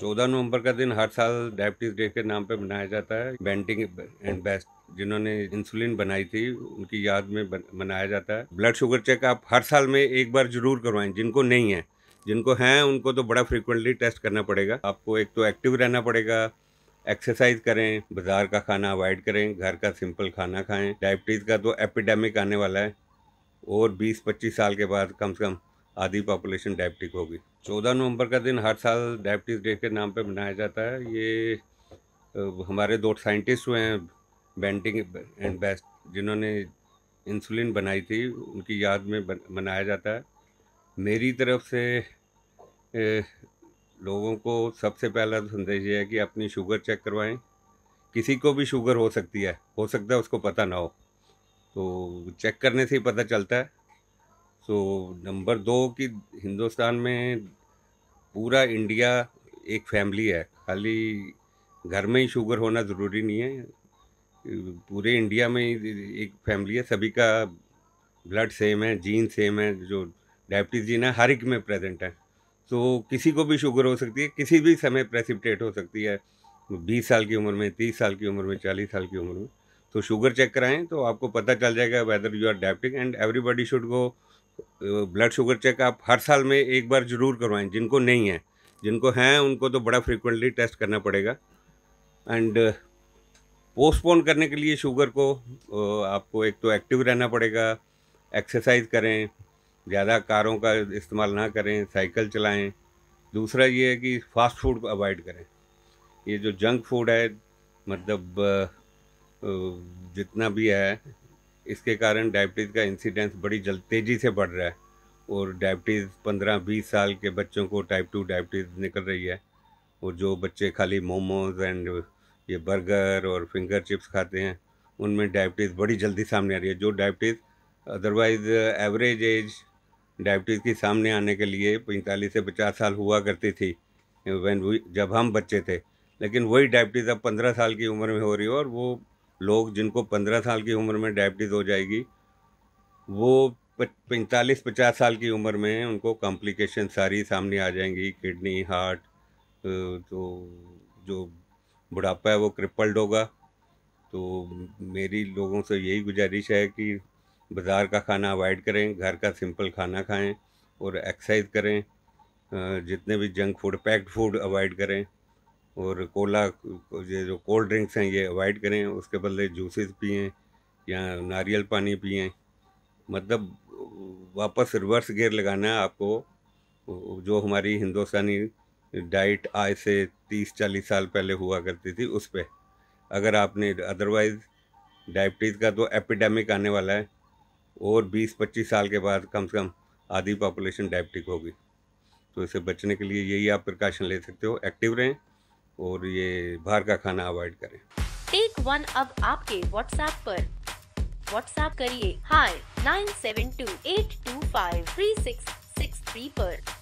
चौदह नवंबर का दिन हर साल डायबिटीज डे के नाम पे मनाया जाता है बेंटिंग एंड बेस्ट जिन्होंने इंसुलिन बनाई थी उनकी याद में मनाया जाता है ब्लड शुगर चेक आप हर साल में एक बार जरूर करवाएं जिनको नहीं है जिनको हैं उनको तो बड़ा फ्रिक्वेंटली टेस्ट करना पड़ेगा आपको एक तो एक्टिव रहना पड़ेगा एक्सरसाइज करें बाजार का खाना अवॉइड करें घर का सिंपल खाना खाएं डायबिटीज़ का तो एपिडेमिक आने वाला है और 20-25 साल के बाद कम से कम आधी पॉपुलेशन डायबिटिक होगी चौदह नवंबर का दिन हर साल डायबिटीज़ डे के नाम पे मनाया जाता है ये हमारे दो साइंटिस्ट हुए हैं बेंटिंग एंड बेस्ट जिन्होंने इंसुलिन बनाई थी उनकी याद में मनाया जाता है मेरी तरफ से ए, लोगों को सबसे पहला संदेश यह है कि अपनी शुगर चेक करवाएं किसी को भी शुगर हो सकती है हो सकता है उसको पता ना हो तो चेक करने से ही पता चलता है तो नंबर दो कि हिंदुस्तान में पूरा इंडिया एक फैमिली है खाली घर में ही शुगर होना ज़रूरी नहीं है पूरे इंडिया में एक फैमिली है सभी का ब्लड सेम है जीन सेम है जो डायबिटीज़ जीन है हर एक में प्रेजेंट है तो किसी को भी शुगर हो सकती है किसी भी समय प्रेसिपिटेट हो सकती है बीस साल की उम्र में तीस साल की उम्र में चालीस साल की उम्र में तो शुगर चेक कराएं तो आपको पता चल जाएगा whether you are diabetic and everybody should go blood sugar check आप हर साल में एक बार ज़रूर करवाएं जिनको नहीं है जिनको हैं उनको तो बड़ा फ्रिक्वेंटली टेस्ट करना पड़ेगा एंड पोस्टपोन करने के लिए शुगर को आपको एक तो एक्टिव रहना पड़ेगा एक्सरसाइज करें ज़्यादा कारों का इस्तेमाल ना करें साइकिल चलाएं दूसरा ये है कि फास्ट फूड को अवॉइड करें ये जो जंक फूड है मतलब जितना भी है इसके कारण डायबिटीज़ का इंसिडेंस बड़ी जल्द तेज़ी से बढ़ रहा है और डायबिटीज़ पंद्रह बीस साल के बच्चों को टाइप टू डायबिटीज़ निकल रही है और जो बच्चे खाली मोमोज़ एंड ये बर्गर और फिंगर चिप्स खाते हैं उनमें डायबिटीज़ बड़ी जल्दी सामने आ रही है जो diabetes otherwise average age diabetes की सामने आने के लिए पैंतालीस से पचास साल हुआ करती थी वैन जब हम बच्चे थे लेकिन वही डायबिटीज़ अब पंद्रह साल की उम्र में हो रही है और वो लोग जिनको पंद्रह साल की उम्र में डायबिटीज़ हो जाएगी वो पैंतालीस पचास साल की उम्र में उनको कॉम्प्लिकेशन सारी सामने आ जाएंगी किडनी हार्ट तो जो बुढ़ापा है वो क्रिपल्ड होगा तो मेरी लोगों से यही गुजारिश है कि बाज़ार का खाना अवॉइड करें घर का सिंपल खाना खाएं और एक्सरसाइज करें जितने भी junk food packed food avoid करें और कोला ये जो कोल्ड ड्रिंक्स हैं ये अवॉइड करें उसके बदले जूसेस पिए या नारियल पानी पिए मतलब वापस रिवर्स गेयर लगाना है आपको जो हमारी हिंदुस्तानी डाइट आज से तीस चालीस साल पहले हुआ करती थी उस पर अगर आपने अदरवाइज़ डायबिटीज़ का तो एपिडेमिक आने वाला है और 20-25 साल के बाद कम से कम आधी पॉपुलेशन डायबिटिक होगी तो इसे बचने के लिए यही आप प्रिकॉशन ले सकते हो एक्टिव रहें और ये बाहर का खाना अवॉइड करें टेक वन अब आपके व्हाट्सएप पर व्हाट्सएप करिए hi nine seven two eight two five three six six three आरोप